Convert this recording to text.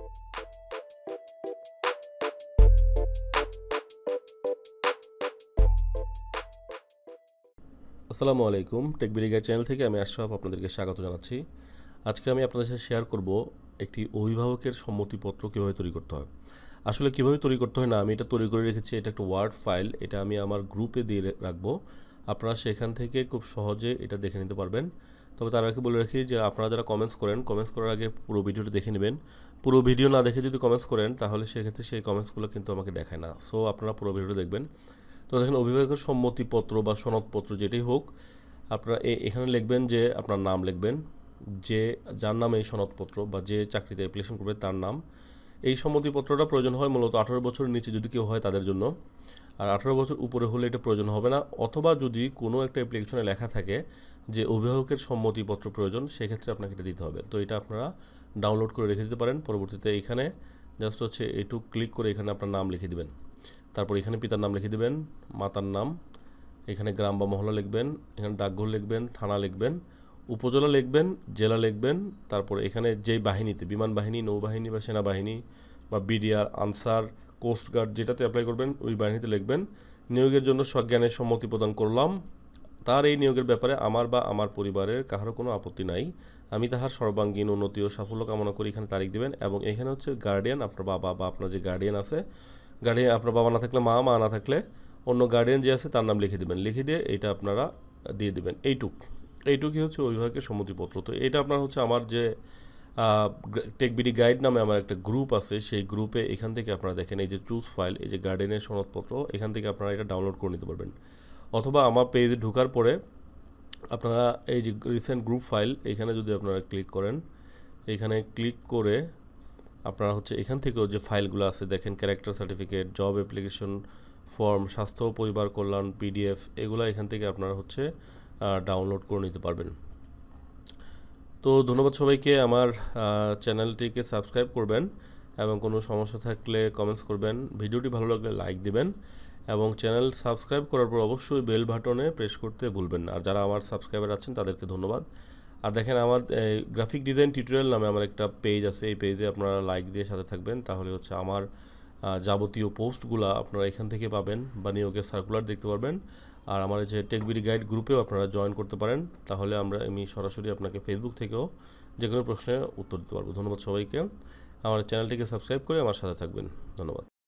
আসসালামু আলাইকুম take বিরিগা channel থেকে আমি আশরাফ আপনাদেরকে স্বাগত জানাচ্ছি আজকে আমি আপনাদের সাথে শেয়ার করব একটি অভিভাবকের সম্মতিপত্র কীভাবে তৈরি করতে হয় আসলে কীভাবে তৈরি করতে হয় না আমি এটা তৈরি করে রেখেছি এটা একটা ওয়ার্ড ফাইল এটা আমি আমার গ্রুপে দিয়ে রাখবো আপনারা সেখান থেকে খুব সহজে এটা দেখে নিতে পারবেন তবে তার আগে বলে রাখি যে আপনারা যারা কমেন্টস করেন কমেন্টস করার আগে পুরো ভিডিওটা দেখে নেবেন পুরো ভিডিও না দেখে যদি কমেন্টস করেন তাহলে সেক্ষেত্রে সেই কমেন্টসগুলো কিন্তু আমাকে দেখায় না সো আপনারা পুরো ভিডিও দেখবেন তো দেখেন অভিভাবকের সম্মতিপত্র বা সনদপত্র যেটাই হোক আপনারা এখানে লিখবেন যে আপনার নাম লিখবেন যে যার নামে এই সনদপত্র বা যে চাকরিতে অ্যাপ্লিকেশন করবে তার নাম এই সম্মতিপত্রটা প্রয়োজন হয় মূলত আঠারো বছরের নিচে যদি কেউ হয় তাদের জন্য আর আঠারো বছর উপরে হলে এটা প্রয়োজন হবে না অথবা যদি কোনো একটা অ্যাপ্লিকেশনে লেখা থাকে যে অভিভাবকের সম্মতিপত্র প্রয়োজন সেক্ষেত্রে আপনাকে এটা দিতে হবে তো এটা আপনারা ডাউনলোড করে রেখে দিতে পারেন পরবর্তীতে এখানে জাস্ট হচ্ছে এটু ক্লিক করে এখানে আপনার নাম লিখে দেবেন তারপর এখানে পিতার নাম লিখে দেবেন মাতার নাম এখানে গ্রাম বা মহল্লা লিখবেন এখানে ডাকঘর লিখবেন থানা লিখবেন উপজেলা লিখবেন জেলা লিখবেন তারপর এখানে যেই বাহিনীতে বিমান বাহিনী নৌবাহিনী বা সেনাবাহিনী বা বিডিআর আনসার কোস্টগার্ড যেটাতে অ্যাপ্লাই করবেন ওই বাহিনীতে লিখবেন নিয়োগের জন্য সজ্ঞানে সম্মতি প্রদান করলাম তার এই নিয়োগের ব্যাপারে আমার বা আমার পরিবারের কাহারও কোনো আপত্তি নাই আমি তাহার সর্বাঙ্গীন উন্নতি ও সাফল্য কামনা করি এখানে তারিখ দেবেন এবং এখানে হচ্ছে গার্ডিয়ান আপনার বাবা বা আপনার যে গার্ডিয়ান আছে গার্ডিয়ান আপনার বাবা না থাকলে মা মা না থাকলে অন্য গার্ডিয়ান যে আছে তার নাম লিখে দেবেন লিখে দিয়ে এটা আপনারা দিয়ে দেবেন এইটুক এইটুকুই হচ্ছে অভিভাবকের সম্মতিপত্র তো এটা আপনার হচ্ছে আমার যে টেকবিডি গাইড নামে আমার একটা গ্রুপ আছে সেই গ্রুপে এখান থেকে আপনারা দেখেন এই যে চুজ ফাইল এই যে গার্ডেনের সনদপত্র এখান থেকে আপনারা এটা ডাউনলোড করে নিতে পারবেন অথবা আমার পেজে ঢোকার পরে আপনারা এই যে রিসেন্ট গ্রুপ ফাইল এখানে যদি আপনারা ক্লিক করেন এখানে ক্লিক করে আপনারা হচ্ছে এখান থেকেও যে ফাইলগুলো আছে দেখেন character certificate job application form স্বাস্থ্য পরিবার কল্যাণ পিডিএফ এগুলো এখান থেকে আপনারা হচ্ছে ডাউনলোড করে নিতে পারবেন তো ধন্যবাদ সবাইকে আমার চ্যানেলটিকে সাবস্ক্রাইব করবেন এবং কোনো সমস্যা থাকলে কমেন্টস করবেন ভিডিওটি ভালো লাগলে লাইক দিবেন এবং চ্যানেল সাবস্ক্রাইব করার পর অবশ্যই বেল বাটনে প্রেস করতে ভুলবেন না আর যারা আমার সাবস্ক্রাইবার আছেন তাদেরকে ধন্যবাদ আর দেখেন আমার গ্রাফিক ডিজাইন টিউটোরিয়াল নামে আমার একটা পেজ আছে এই পেজে আপনারা লাইক দিয়ে সাথে থাকবেন তাহলে হচ্ছে আমার যাবতীয় পোস্টগুলো আপনারা এখান থেকে পাবেন বা নিয়োগের সার্কুলার দেখতে পারবেন আর আমার যে টেকবিডি গাইড গ্রুপেও আপনারা জয়েন করতে পারেন তাহলে আমরা আমি সরাসরি আপনাকে ফেসবুক থেকেও যে কোনো প্রশ্নের উত্তর দিতে পারবো ধন্যবাদ সবাইকে আমার চ্যানেলটিকে সাবস্ক্রাইব করে আমার সাথে থাকবেন ধন্যবাদ